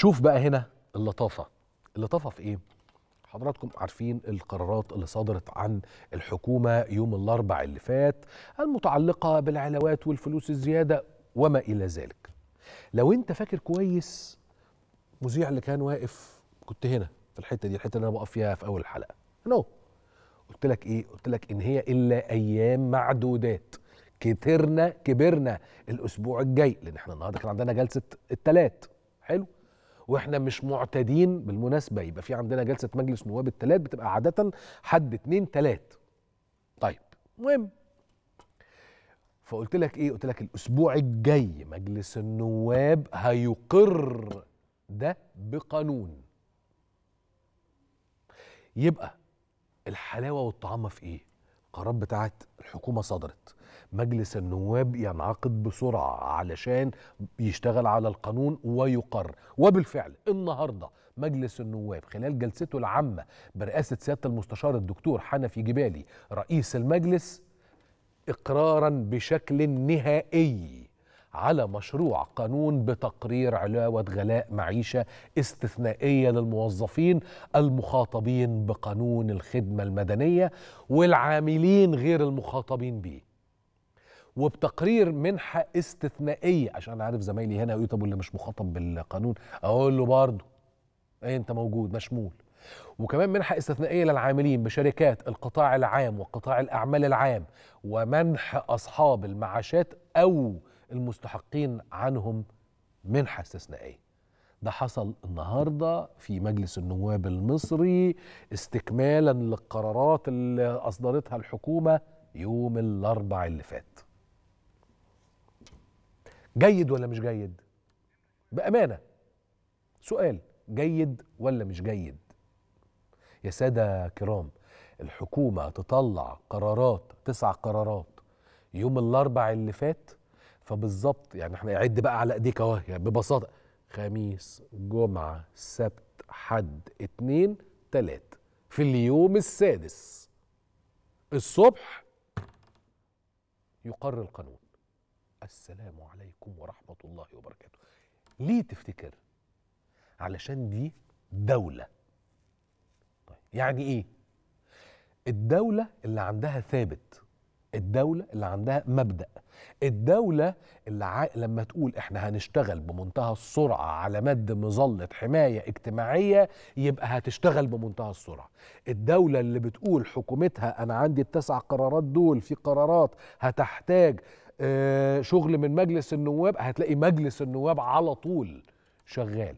شوف بقى هنا اللطافه اللطافه في ايه حضراتكم عارفين القرارات اللي صدرت عن الحكومه يوم الاربع اللي فات المتعلقه بالعلاوات والفلوس الزياده وما الى ذلك لو انت فاكر كويس مذيع اللي كان واقف كنت هنا في الحته دي الحته اللي انا بقف فيها في اول الحلقه نو قلت لك ايه قلت لك ان هي الا ايام معدودات كترنا كبرنا الاسبوع الجاي لان احنا النهارده كان عندنا جلسه الثلاث حلو واحنا مش معتادين بالمناسبه يبقى في عندنا جلسه مجلس نواب الثلاث بتبقى عاده حد اثنين ثلاث طيب مهم فقلت لك ايه قلت لك الاسبوع الجاي مجلس النواب هيقر ده بقانون يبقى الحلاوه والطعامه في ايه القرارات بتاعت الحكومه صدرت مجلس النواب ينعقد بسرعه علشان يشتغل على القانون ويقر وبالفعل النهارده مجلس النواب خلال جلسته العامه برئاسه سياده المستشار الدكتور حنفي جبالي رئيس المجلس اقرارا بشكل نهائي على مشروع قانون بتقرير علاوة غلاء معيشة استثنائية للموظفين المخاطبين بقانون الخدمة المدنية والعاملين غير المخاطبين به وبتقرير منحة استثنائية عشان عارف زمايلي هنا يقول طب واللي مش مخاطب بالقانون أقول له برضه إيه أنت موجود مشمول وكمان منحة استثنائية للعاملين بشركات القطاع العام وقطاع الأعمال العام ومنح أصحاب المعاشات أو المستحقين عنهم منحة استثنائية ده حصل النهاردة في مجلس النواب المصري استكمالا للقرارات اللي أصدرتها الحكومة يوم الأربع اللي فات جيد ولا مش جيد؟ بأمانة سؤال جيد ولا مش جيد؟ يا سادة كرام الحكومة تطلع قرارات تسع قرارات يوم الأربع اللي فات فبالظبط يعني احنا عد بقى على ايديك اهو يعني ببساطه خميس جمعه سبت حد اتنين تلات في اليوم السادس الصبح يقر القانون السلام عليكم ورحمه الله وبركاته ليه تفتكر علشان دي دوله طيب يعني ايه الدوله اللي عندها ثابت الدوله اللي عندها مبدا الدولة اللي لما تقول احنا هنشتغل بمنتهى السرعة على مد مظلة حماية اجتماعية يبقى هتشتغل بمنتهى السرعة الدولة اللي بتقول حكومتها انا عندي التسع قرارات دول في قرارات هتحتاج آه، شغل من مجلس النواب هتلاقي مجلس النواب على طول شغال